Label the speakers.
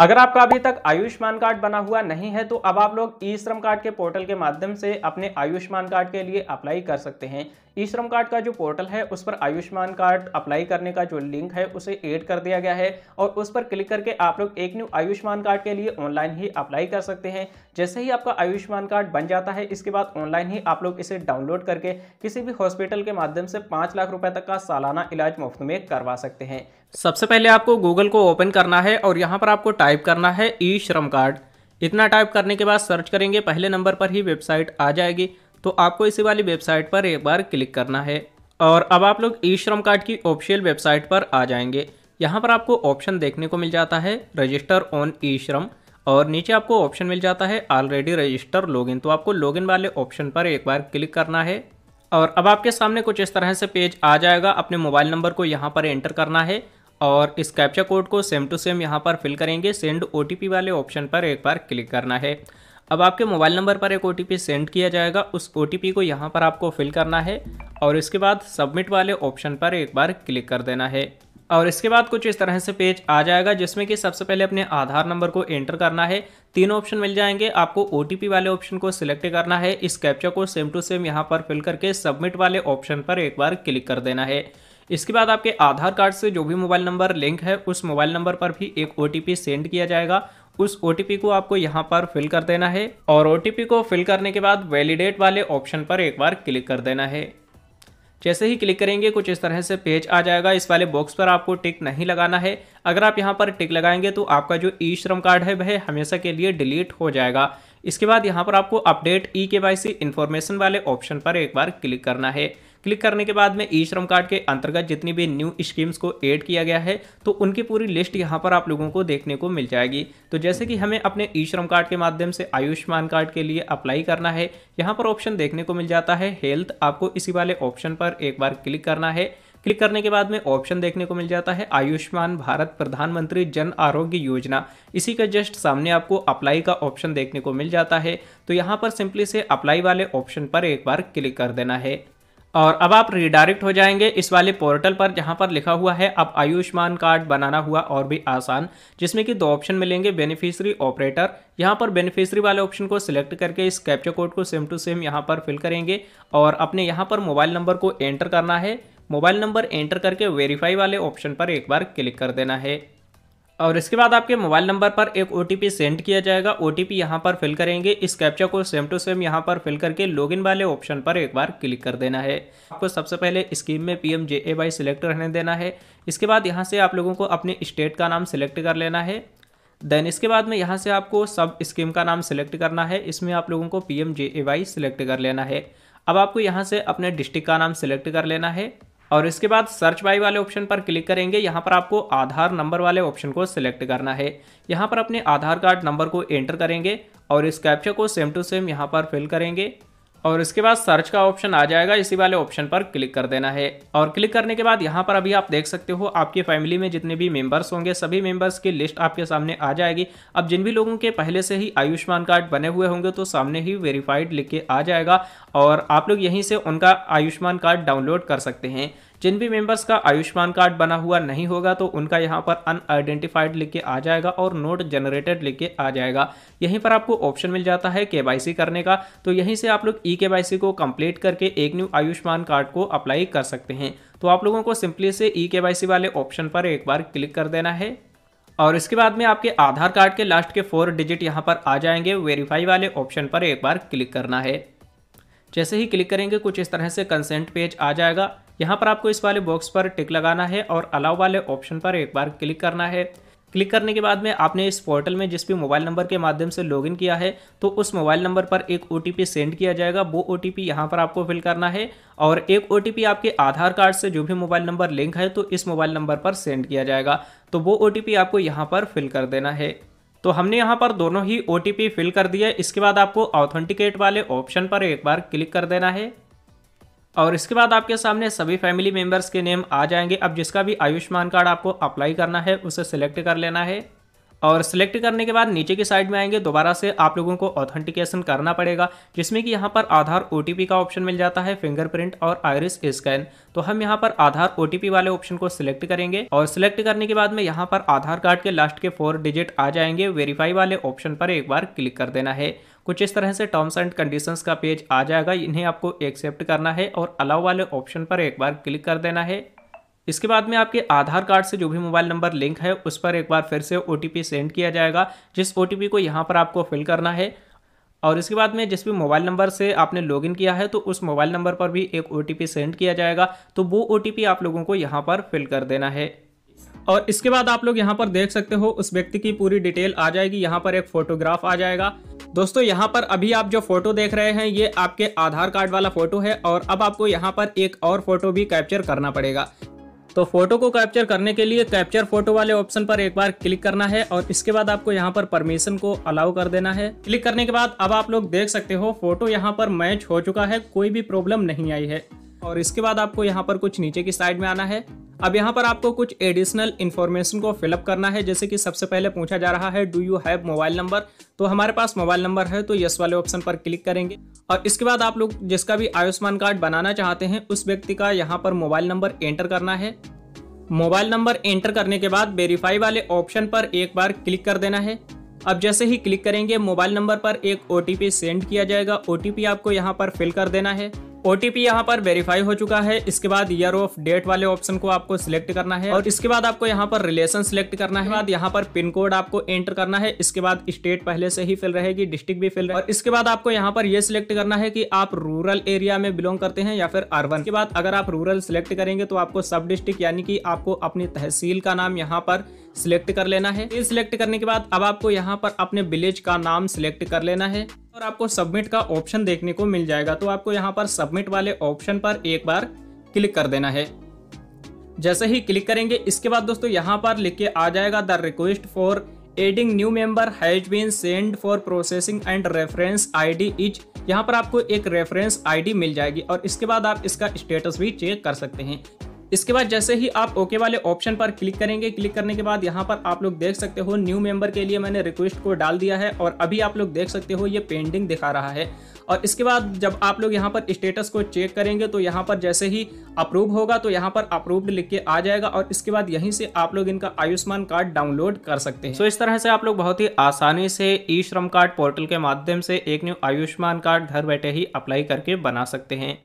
Speaker 1: अगर आपका अभी तक आयुष्मान कार्ड बना हुआ नहीं है तो अब आप लोग ई श्रम कार्ड के पोर्टल के माध्यम से अपने आयुष्मान कार्ड के लिए अप्लाई कर सकते हैं ई श्रम कार्ड का जो पोर्टल है उस पर आयुष्मान कार्ड अप्लाई करने का जो लिंक है उसे ऐड कर दिया गया है और उस पर क्लिक करके आप लोग एक न्यू आयुष्मान कार्ड के लिए ऑनलाइन ही अप्लाई कर सकते हैं जैसे ही आपका आयुष्मान कार्ड बन जाता है इसके बाद ऑनलाइन ही आप लोग इसे डाउनलोड करके किसी भी हॉस्पिटल के माध्यम से पाँच लाख रुपये तक का सालाना इलाज मुफ्त में करवा सकते हैं सबसे पहले आपको गूगल को ओपन करना है और यहाँ पर आपको टाइप करना है ई श्रम कार्ड इतना टाइप करने के बाद सर्च करेंगे पहले नंबर पर ही वेबसाइट आ जाएगी तो आपको इसी वाली वेबसाइट पर एक बार क्लिक करना है और अब आप लोग ई श्रम कार्ड की ऑफिशियल वेबसाइट पर आ जाएंगे यहाँ पर आपको ऑप्शन देखने को मिल जाता है रजिस्टर ऑन ई श्रम और नीचे आपको ऑप्शन मिल जाता है ऑलरेडी रजिस्टर लॉगिन तो आपको लॉगिन वाले ऑप्शन पर एक बार क्लिक करना है और अब आपके सामने कुछ इस तरह से पेज आ जाएगा अपने मोबाइल नंबर को यहाँ पर एंटर करना है और इस कैप्चा कोड को सेम टू सेम यहाँ पर फिल करेंगे सेंड ओ वाले ऑप्शन पर एक बार क्लिक करना है अब आपके मोबाइल नंबर पर एक ओ सेंड किया जाएगा उस ओ को यहाँ पर आपको फिल करना है और इसके बाद सबमिट वाले ऑप्शन पर एक बार क्लिक कर देना है और इसके बाद कुछ इस तरह से पेज आ जाएगा जिसमें कि सबसे पहले अपने आधार नंबर को एंटर करना है तीन ऑप्शन मिल जाएंगे आपको ओ वाले ऑप्शन को सिलेक्ट करना है इस कैप्चा को सेम टू सेम यहाँ पर फिल करके सबमिट वाले ऑप्शन पर एक बार क्लिक कर देना है इसके बाद आपके आधार कार्ड से जो भी मोबाइल नंबर लिंक है उस मोबाइल नंबर पर भी एक ओ सेंड किया जाएगा उस ओ को आपको यहाँ पर फिल कर देना है और ओ को फिल करने के बाद वैलिडेट वाले ऑप्शन पर एक बार क्लिक कर देना है जैसे ही क्लिक करेंगे कुछ इस तरह से पेज आ जाएगा इस वाले बॉक्स पर आपको टिक नहीं लगाना है अगर आप यहाँ पर टिक लगाएंगे तो आपका जो ई श्रम कार्ड है वह हमेशा के लिए डिलीट हो जाएगा इसके बाद यहाँ पर आपको update E K Y C information वाले ऑप्शन पर एक बार क्लिक करना है क्लिक करने के बाद में ई श्रम कार्ड के अंतर्गत जितनी भी न्यू स्कीम्स को ऐड किया गया है तो उनकी पूरी लिस्ट यहाँ पर आप लोगों को देखने को मिल जाएगी तो जैसे कि हमें अपने ई श्रम कार्ड के माध्यम से आयुष्मान कार्ड के लिए अप्लाई करना है यहाँ पर ऑप्शन देखने को मिल जाता है हेल्थ आपको इसी वाले ऑप्शन पर एक बार क्लिक करना है क्लिक करने के बाद में ऑप्शन देखने को मिल जाता है आयुष्मान भारत प्रधानमंत्री जन आरोग्य योजना इसी का जस्ट सामने आपको अप्लाई का ऑप्शन देखने को मिल जाता है तो यहाँ पर सिंपली से अप्लाई वाले ऑप्शन पर एक बार क्लिक कर देना है और अब आप रिडायरेक्ट हो जाएंगे इस वाले पोर्टल पर जहाँ पर लिखा हुआ है अब आयुष्मान कार्ड बनाना हुआ और भी आसान जिसमें कि दो ऑप्शन मिलेंगे बेनिफिशरी ऑपरेटर यहाँ पर बेनिफिशरी वाले ऑप्शन को सिलेक्ट करके इस कैप्चर कोड को सेम टू सेम यहाँ पर फिल करेंगे और अपने यहाँ पर मोबाइल नंबर को एंटर करना है मोबाइल नंबर एंटर करके वेरीफाई वाले ऑप्शन पर एक बार क्लिक कर देना है और इसके बाद आपके मोबाइल नंबर पर एक ओ सेंड किया जाएगा ओ टी यहाँ पर फिल करेंगे इस कैप्चा को सेम टू सेम यहाँ पर फिल करके लॉगिन वाले ऑप्शन पर एक बार क्लिक कर देना है आपको सबसे पहले स्कीम में P M J A Y select रहने देना है इसके बाद यहाँ से आप लोगों को अपने स्टेट का नाम सिलेक्ट कर लेना है देन इसके बाद में यहाँ से आपको सब स्कीम का नाम सिलेक्ट करना है इसमें आप लोगों को P M J A Y select कर लेना है अब आपको यहाँ से अपने डिस्ट्रिक्ट का नाम सिलेक्ट कर लेना है और इसके बाद सर्च बाई वाले ऑप्शन पर क्लिक करेंगे यहाँ पर आपको आधार नंबर वाले ऑप्शन को सिलेक्ट करना है यहाँ पर अपने आधार कार्ड नंबर को एंटर करेंगे और इस कैप्चर को सेम टू सेम यहाँ पर फिल करेंगे और इसके बाद सर्च का ऑप्शन आ जाएगा इसी वाले ऑप्शन पर क्लिक कर देना है और क्लिक करने के बाद यहाँ पर अभी आप देख सकते हो आपकी फैमिली में जितने भी मेंबर्स होंगे सभी मेंबर्स की लिस्ट आपके सामने आ जाएगी अब जिन भी लोगों के पहले से ही आयुष्मान कार्ड बने हुए होंगे तो सामने ही वेरीफाइड लिख के आ जाएगा और आप लोग यहीं से उनका आयुष्मान कार्ड डाउनलोड कर सकते हैं जिन भी मेंबर्स का आयुष्मान कार्ड बना हुआ नहीं होगा तो उनका यहाँ पर अनआइडेंटिफाइड लिख के आ जाएगा और नोट जनरेटेड लिख के आ जाएगा यहीं पर आपको ऑप्शन मिल जाता है के करने का तो यहीं से आप लोग ई के को कम्प्लीट करके एक न्यू आयुष्मान कार्ड को अप्लाई कर सकते हैं तो आप लोगों को सिंपली से ई के वाले ऑप्शन पर एक बार क्लिक कर देना है और इसके बाद में आपके आधार कार्ड के लास्ट के फोर डिजिट यहाँ पर आ जाएंगे वेरीफाई वाले ऑप्शन पर एक बार क्लिक करना है जैसे ही क्लिक करेंगे कुछ इस तरह से कंसेंट पेज आ जाएगा यहाँ पर आपको इस वाले बॉक्स पर टिक लगाना है और अलाव वाले ऑप्शन पर एक बार क्लिक करना है क्लिक करने के बाद में आपने इस पोर्टल में जिस भी मोबाइल नंबर के माध्यम से लॉगिन किया है तो उस मोबाइल नंबर पर एक ओ सेंड किया जाएगा वो ओ टी यहाँ पर आपको फिल करना है और एक ओ आपके आधार कार्ड से जो भी मोबाइल नंबर लिंक है तो इस मोबाइल नंबर पर सेंड किया जाएगा तो वो ओ आपको यहाँ पर फिल कर देना है तो हमने यहाँ पर दोनों ही ओ फिल कर दिया इसके बाद आपको ऑथेंटिकेट वाले ऑप्शन पर एक बार क्लिक कर देना है और इसके बाद आपके सामने सभी फैमिली मेम्बर्स के नेम आ जाएंगे अब जिसका भी आयुष्मान कार्ड आपको अप्लाई करना है उसे सिलेक्ट कर लेना है और सिलेक्ट करने के बाद नीचे की साइड में आएंगे दोबारा से आप लोगों को ऑथेंटिकेशन करना पड़ेगा जिसमें कि यहाँ पर आधार ओ का ऑप्शन मिल जाता है फिंगरप्रिंट और आयरिस स्कैन तो हम यहाँ पर आधार ओ वाले ऑप्शन को सिलेक्ट करेंगे और सिलेक्ट करने के बाद में यहाँ पर आधार कार्ड के लास्ट के फोर डिजिट आ जाएंगे वेरीफाई वाले ऑप्शन पर एक बार क्लिक कर देना है कुछ इस तरह से टर्म्स एंड कंडीशंस का पेज आ जाएगा इन्हें आपको एक्सेप्ट करना है और अलाउ वाले ऑप्शन पर एक बार क्लिक कर देना है इसके बाद में आपके आधार कार्ड से जो भी मोबाइल नंबर लिंक है उस पर एक बार फिर से ओ सेंड किया जाएगा जिस ओ को यहाँ पर आपको फिल करना है और इसके बाद में जिस भी मोबाइल नंबर से आपने लॉगिन किया है तो उस मोबाइल नंबर पर भी एक ओ सेंड किया जाएगा तो वो ओ आप लोगों को यहाँ पर फिल कर देना है और इसके बाद आप लोग यहाँ पर देख सकते हो उस व्यक्ति की पूरी डिटेल आ जाएगी यहाँ पर एक फोटोग्राफ आ जाएगा दोस्तों यहाँ पर अभी आप जो फोटो देख रहे हैं ये आपके आधार कार्ड वाला फोटो है और अब आपको यहाँ पर एक और फोटो भी कैप्चर करना पड़ेगा तो फोटो को कैप्चर करने के लिए कैप्चर फोटो वाले ऑप्शन पर एक बार क्लिक करना है और इसके बाद आपको यहाँ पर परमिशन को अलाउ कर देना है क्लिक करने के बाद अब आप लोग देख सकते हो फोटो यहाँ पर मैच हो चुका है कोई भी प्रॉब्लम नहीं आई है और इसके बाद आपको यहाँ पर कुछ नीचे की साइड में आना है अब यहाँ पर आपको कुछ एडिशनल इन्फॉर्मेशन को फिलअप करना है जैसे कि सबसे पहले पूछा जा रहा है do you have mobile number तो हमारे पास मोबाइल नंबर है तो यस वाले ऑप्शन पर क्लिक करेंगे और इसके बाद आप लोग जिसका भी आयुष्मान कार्ड बनाना चाहते हैं उस व्यक्ति का यहाँ पर मोबाइल नंबर एंटर करना है मोबाइल नंबर एंटर करने के बाद वेरीफाई वाले ऑप्शन पर एक बार क्लिक कर देना है अब जैसे ही क्लिक करेंगे मोबाइल नंबर पर एक ओ सेंड किया जाएगा ओ आपको यहाँ पर फिल कर देना है ओ टी यहाँ पर वेरीफाई हो चुका है इसके बाद ईयर ऑफ डेट वाले ऑप्शन को आपको सिलेक्ट करना है और इसके बाद आपको यहाँ पर रिलेशन सिलेक्ट करना है बाद यहाँ पर पिन कोड आपको एंटर करना है इसके बाद स्टेट पहले से ही फिल रहेगी डिस्ट्रिक्ट भी फिल और इसके बाद आपको यहाँ पर यह सिलेक्ट करना है की आप रूरल एरिया में बिलोंग करते हैं या फिर अर्बन के बाद अगर आप रूरल सिलेक्ट करेंगे तो आपको सब डिस्ट्रिक्ट यानी कि आपको अपनी तहसील का नाम यहाँ पर सिलेक्ट कर लेना है सिलेक्ट करने के बाद अब आपको यहाँ पर अपने विलेज का नाम सिलेक्ट कर लेना है और आपको सबमिट का ऑप्शन देखने को मिल जाएगा तो आपको यहाँ पर सबमिट वाले ऑप्शन पर एक बार क्लिक कर देना है जैसे ही क्लिक करेंगे इसके बाद दोस्तों यहाँ पर लिख के आ जाएगा the request for adding new member has been send for processing and reference ID each यहाँ पर आपको एक रेफरेंस आईडी मिल जाएगी और इसके बाद आप इसका स्टेटस भी चेक कर सकते हैं इसके बाद जैसे ही आप ओके वाले ऑप्शन पर क्लिक करेंगे क्लिक करने के बाद यहाँ पर आप लोग देख सकते हो न्यू मेंबर के लिए मैंने रिक्वेस्ट को डाल दिया है और अभी आप लोग देख सकते हो ये पेंडिंग दिखा रहा है और इसके बाद जब आप लोग यहाँ पर स्टेटस को चेक करेंगे तो यहाँ पर जैसे ही अप्रूव होगा तो यहाँ पर अप्रूव्ड लिख के आ जाएगा और इसके बाद यहीं से आप लोग इनका आयुष्मान कार्ड डाउनलोड कर सकते हैं तो so, इस तरह से आप लोग बहुत ही आसानी से ई श्रम कार्ड पोर्टल के माध्यम से एक न्यू आयुष्मान कार्ड घर बैठे ही अप्लाई करके बना सकते हैं